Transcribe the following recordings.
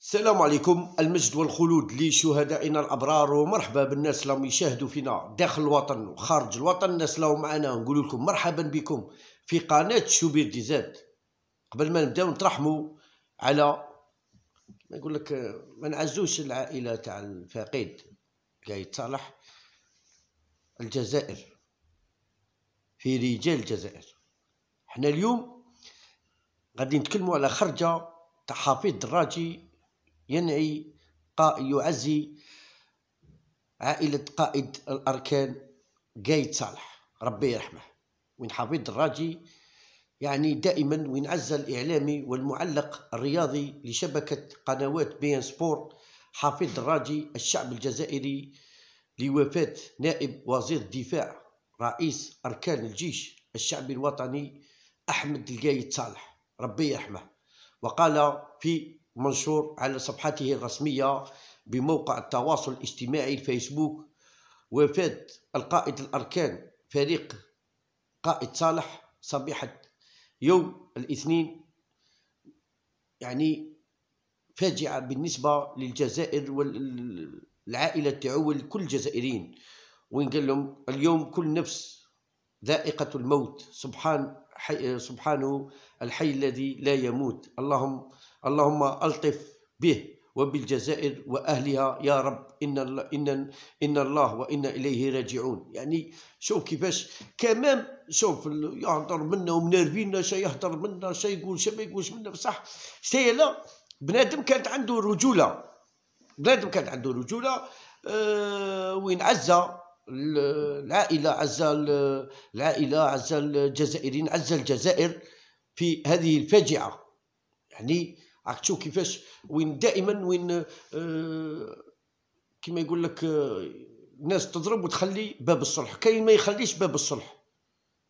السلام عليكم المجد والخلود لشهدائنا الابرار ومرحبا بالناس اللي يشاهدوا فينا داخل الوطن وخارج الوطن الناس اللي معنا نقول لكم مرحبا بكم في قناه شوبير دي زاد قبل ما نبداو نترحموا على ما يقول لك ما نعزوش العائله تاع الفقيد جاي صالح الجزائر في رجال الجزائر حنا اليوم غادي نتكلموا على خرجه تاع حفيظ دراجي ينعي يعزي عائلة قائد الأركان قايد صالح ربي يرحمه وين حفيظ الراجي يعني دائما وين عز الإعلامي والمعلق الرياضي لشبكة قنوات بي ان سبور حفيظ الراجي الشعب الجزائري لوفاة نائب وزير الدفاع رئيس أركان الجيش الشعبي الوطني أحمد القايد صالح ربي يرحمه وقال في منشور على صفحته الرسمية بموقع التواصل الاجتماعي الفيسبوك وفاة القائد الأركان فريق قائد صالح صبيحة يوم الاثنين يعني فاجعة بالنسبة للجزائر والعائلة تاعو كل الجزائريين وين قال لهم اليوم كل نفس ذائقة الموت سبحان حي سبحانه الحي الذي لا يموت اللهم اللهم ألطف به وبالجزائر وأهلها يا رب إن الله إن إن الله وإنا إليه راجعون يعني شوف كيفاش كمان شوف يهضر منا ومنرفينا شي يهضر منا شي يقول شي ما يقولش منا بصح سيلا بنادم كانت عنده رجولة بنادم كانت عنده رجولة أه وين عزة العائلة عزة العائلة عزة الجزائريين عزة الجزائر في هذه الفاجعة يعني راك تشوف كيفاش وين دائما وين آه، كما يقول لك آه، الناس تضرب وتخلي باب الصلح كاين ما يخليش باب الصلح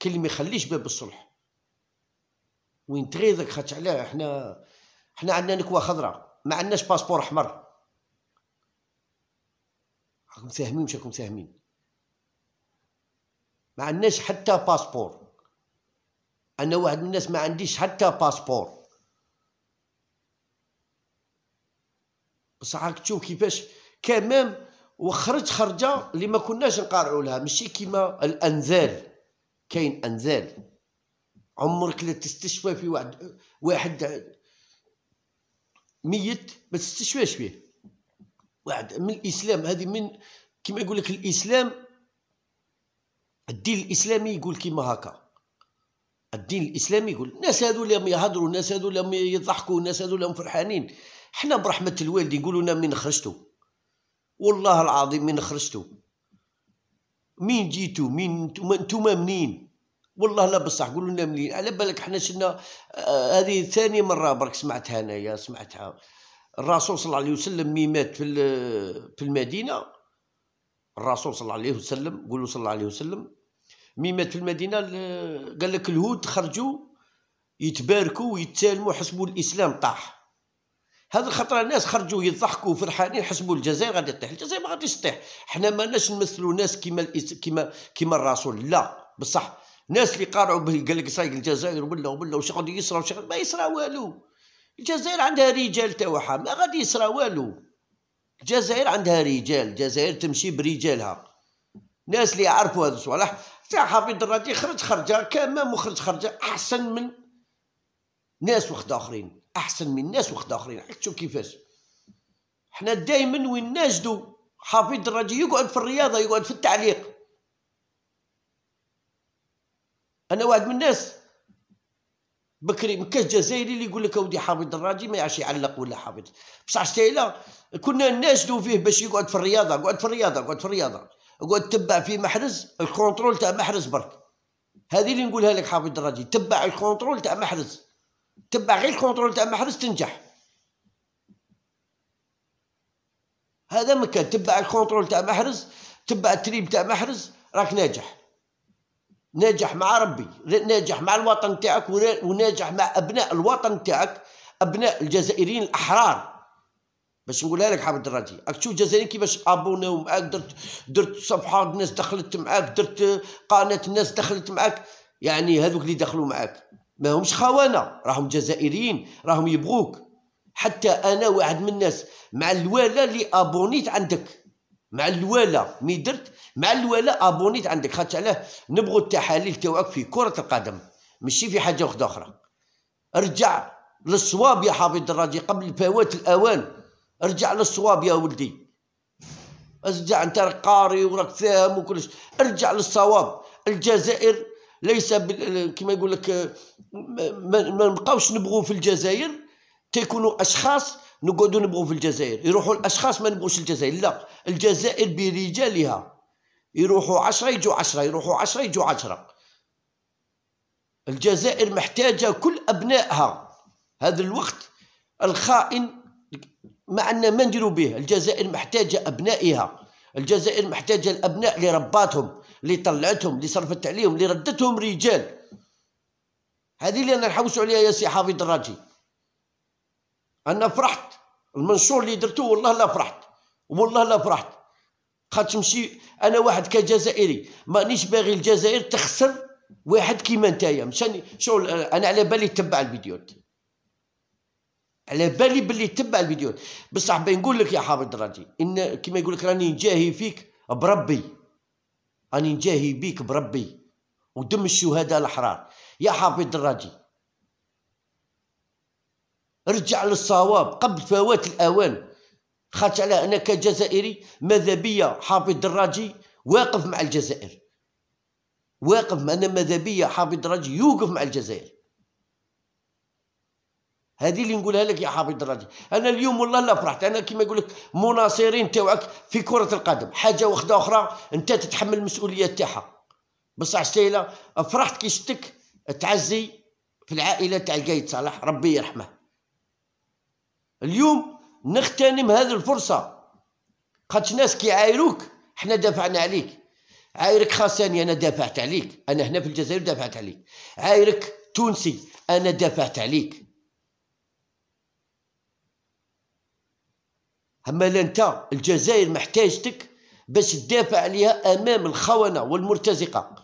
كاين اللي ما يخليش باب الصلح وين تغيظك خاطش علاه حنا حنا عندنا نكوه خضراء ما عندناش باسبور احمر راكم فاهمين مش راكم فاهمين ما عندناش حتى باسبور انا واحد من الناس ما عنديش حتى باسبور بصح راك تشوف كيفاش كمام وخرج خرجه اللي ما كناش نقارعوا لها ماشي كيما الانزال كاين انزال عمرك لا تستشفى في واحد واحد ميت ما تستشفاش فيه واحد من الاسلام هذه من كيما يقول لك الاسلام الدين الاسلامي يقول كيما هكا الدين الاسلامي يقول الناس هذو اللي يهضروا الناس هذو اللي يضحكوا الناس هذو اللي فرحانين حنا برحمه الوالد يقولوا لنا منين خرجتوا والله العظيم منين خرجتوا مين جيتوا مين نتوما منين والله لا بصح قولوا لنا منين على بالك حنا شنا آه هذه ثاني مره برك سمعتها انايا سمعتها الرسول صلى الله عليه وسلم مي مات في في المدينه الرسول صلى الله عليه وسلم قولوا صلى الله عليه وسلم مي مات في المدينه قال لك الهود خرجوا يتباركوا ويتسالموا حسبوا الاسلام طاح هذه الخطره الناس خرجوا يضحكوا فرحانين حسبوا الجزائر غادي تطيح الجزائر ما غاديش تطيح حنا ما ناش نمثلوا ناس كيما كيما كيما الرسول لا بصح ناس اللي قارعوا به قال لك سايق الجزائر ولا ولا وش غادي يصرى واش ما يصرى والو الجزائر عندها رجال تاعها ما غادي يصرى والو الجزائر عندها رجال الجزائر تمشي برجالها ناس اللي يعرفوا هذا الصوالح تاع حفيظ الراجي خرج خرجه كما وخرج خرجه احسن من ناس واخد اخرين احسن من الناس وخد اخرين حيت كيفاش حنا دائما وين نجدو حفيظ الراجي يقعد في الرياضه يقعد في التعليق انا واحد من الناس بكري ما كاش جزائري اللي يقول لك اودي حافظ الراجي ما يعرفش يعلق ولا حافظ بصح الا كنا ناشدو فيه باش يقعد في الرياضه قعد في الرياضه قعد في الرياضه قعد تبع في محرز الكونترول تاع محرز برك هذه اللي نقولها لك حافظ الراجي تبع الكونترول تاع محرز تبع غير الكونترول تاع المحرز تنجح هذا مكان تبع الكونترول تاع محرز تبع التريب تاع محرز راك ناجح ناجح مع ربي ناجح مع الوطن تاعك وناجح مع ابناء الوطن تاعك ابناء الجزائريين الاحرار باش نقولها لك حامد الراجي راك تشوف الجزائريين كيفاش ابوناو معاك درت درت صفحه الناس دخلت معاك درت قناه الناس دخلت معاك يعني هذوك اللي دخلوا معاك ما همش خوانا راهم جزائريين راهم يبغوك حتى انا واحد من الناس مع الوالا اللي ابونيت عندك مع الوالا مي درت مع الوالا ابونيت عندك خاطر علاه نبغوا التحاليل تاعك في كره القدم ماشي في حاجه واحده اخرى ارجع للصواب يا حافظ الراجي قبل فوات الاوان ارجع للصواب يا ولدي ارجع انت راك قاري وراك فاهم وكلش ارجع للصواب الجزائر ليس كما يقول لك ما نبقاوش نبغوا في الجزائر تيكونوا اشخاص نقعدوا نبغوا في الجزائر يروحوا الاشخاص ما نبغوش الجزائر لا الجزائر برجالها يروحوا عشرة يجوا عشرة يروحوا عشرة يجوا عشرة الجزائر محتاجة كل أبنائها هذا الوقت الخائن ما عندنا ما نديروا به الجزائر محتاجة أبنائها الجزائر محتاجة الأبناء اللي رباتهم اللي طلعتهم اللي صرفت عليهم اللي ردتهم رجال هذه اللي انا نحوس عليها يا سي حافظ الراجي انا فرحت المنشور اللي درته والله لا فرحت والله لا فرحت خاطر تمشي انا واحد كجزائري مانيش باغي الجزائر تخسر واحد كيما نتايا مشاني شغل انا على بالي تبع الفيديوهات على بالي باللي تبع الفيديوهات بصح بنقول لك يا حافظ الراجي ان كيما يقول لك راني نجاهي فيك بربي راني نجاهي بيك بربي ودم الشهداء الاحرار يا حافظ الراجي رجع للصواب قبل فوات الاوان خاطر على انا كجزائري ماذا بيا حافظ الراجي واقف مع الجزائر واقف انا ماذا بيا حافظ الراجي يوقف مع الجزائر هذه اللي نقولها لك يا حافظ الراجل انا اليوم والله لا فرحت انا كما يقول لك مناصرين تاعك في كره القدم حاجه واحده اخرى انت تتحمل المسؤوليه تاعها بصح السيله فرحت كي شتك تعزي في العائله تاع القايد صالح ربي يرحمه اليوم نغتنم هذه الفرصه خاطش ناس كي عايروك حنا دافعنا عليك عايرك خاصاني انا دافعت عليك انا هنا في الجزائر دافعت عليك عايرك تونسي انا دافعت عليك اما انت الجزائر محتاجتك باش تدافع عليها امام الخونه والمرتزقه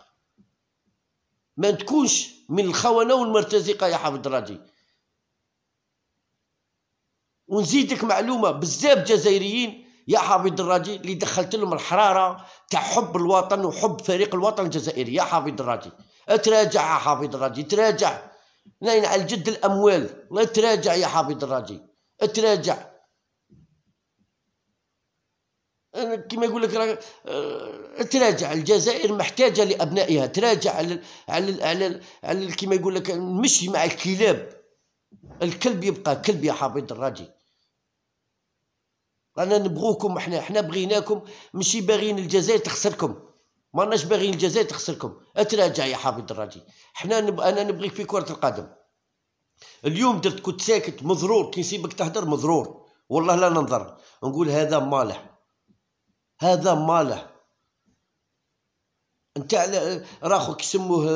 ما تكونش من الخونه والمرتزقه يا حافظ راجي ونزيدك معلومه بزاف جزائريين يا حافظ الراجي اللي دخلت لهم الحراره تاع حب الوطن وحب فريق الوطن الجزائري يا حافظ الراجي اتراجع يا حافظ الراجي تراجع نين على الجد الاموال تراجع يا حافظ الراجي اتراجع كما يقول لك آه، تراجع الجزائر محتاجه لابنائها تراجع على على على, على كما يقول لك مشي مع الكلاب الكلب يبقى كلب يا حفيظ الراجي انا نبغوكم احنا احنا بغيناكم ماشي باغيين الجزائر تخسركم ما راناش باغيين الجزائر تخسركم اتراجع يا حفيظ الراجي احنا نب... انا نبغيك في كره القدم اليوم درت كنت ساكت مضرور كي نسيبك تهدر مضرور والله لا ننظر نقول هذا مالح هذا ماله انت على راخوك يسموه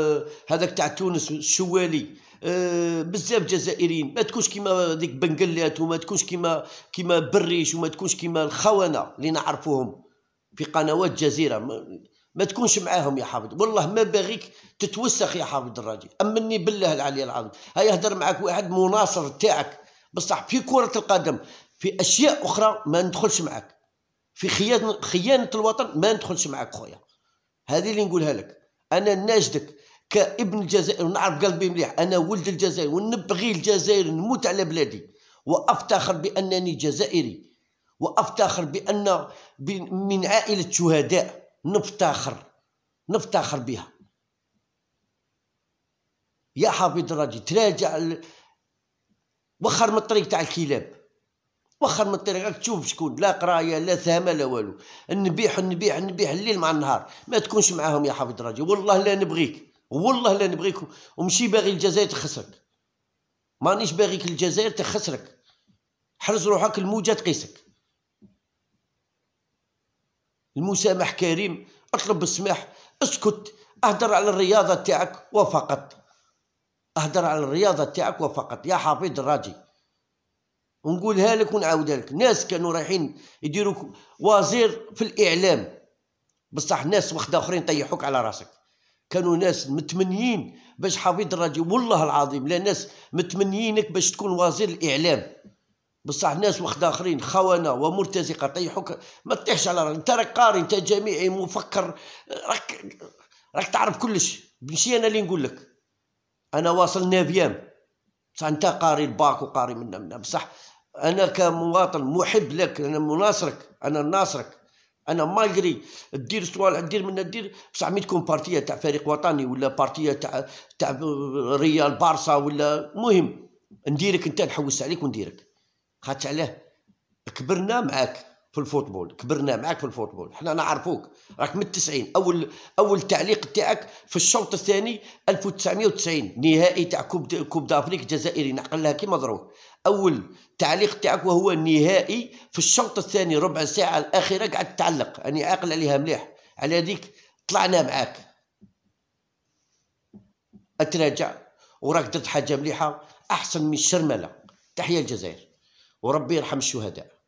هذاك تاع تونس الشوالي أه بزاف جزائريين ما تكونش كيما ديك بنقلات وما تكونش كيما كيما بريش وما تكونش كيما الخونه اللي نعرفوهم في قنوات جزيره ما, ما تكونش معاهم يا حافظ والله ما باغيك تتوسخ يا حافظ الراجل امني بالله العلي العظيم هاي يهدر معك واحد مناصر تاعك بصح في كره القدم في اشياء اخرى ما ندخلش معك في خيانه خيانه الوطن ما ندخلش معك خويا هذه اللي نقولها لك انا ناجدك كابن الجزائر ونعرف قلبي مليح انا ولد الجزائر ونبغي الجزائر نموت على بلادي وافتخر بانني جزائري وافتخر بان من عائله شهداء نفتخر نفتخر بها يا حفيظ راجي تراجع وخر من الطريق تاع الكلاب وخر من الطريق راك تشوف شكون لا قرايه لا ثامه لا والو نبيح نبيح نبيح الليل مع النهار ما تكونش معاهم يا حافظ راجي والله لا نبغيك والله لا نبغيك ومشي باغي الجزائر تخسرك مانيش باغيك الجزائر تخسرك حرز روحك الموجه تقيسك المسامح كريم اطلب السماح اسكت اهدر على الرياضه تاعك وفقط اهدر على الرياضه تاعك وفقط يا حفيظ الراجي ونقولها لك ونعاودها لك ناس كانوا رايحين يديروا وزير في الاعلام بصح ناس واخد اخرين طيحوك على راسك كانوا ناس متمنيين باش حفيظ الراجي والله العظيم لا ناس متمنيينك باش تكون وزير الاعلام بصح ناس واخد اخرين خونه ومرتزقه طيحوك ما تطيحش على راسك انت راك قاري انت جامعي مفكر راك راك تعرف كلش ماشي انا اللي نقول لك انا واصل نابيام بصح انت قاري الباك وقاري من بصح انا كمواطن محب لك انا مناصرك انا ناصرك انا مالغري دير سوال دير منا دير بصح مي تكون بارتيه تاع فريق وطني ولا بارتيه تاع تاع ريال بارسا ولا مهم نديرك انت نحوس عليك ونديرك خاطش علاه كبرنا معاك في الفوتبول كبرنا معك في الفوتبول حنا نعرفوك راك من التسعين اول اول تعليق تاعك في الشوط الثاني 1990 نهائي تاع كوب كوب دافريك الجزائري نعقلها كيما ضروري اول تعليق تاعك وهو نهائي في الشوط الثاني ربع ساعه الاخيره قعدت تعلق راني عاقل عليها مليح على هذيك طلعنا معاك اتراجع وراك درت حاجه مليحه احسن من الشرمله تحيه الجزائر وربي يرحم الشهداء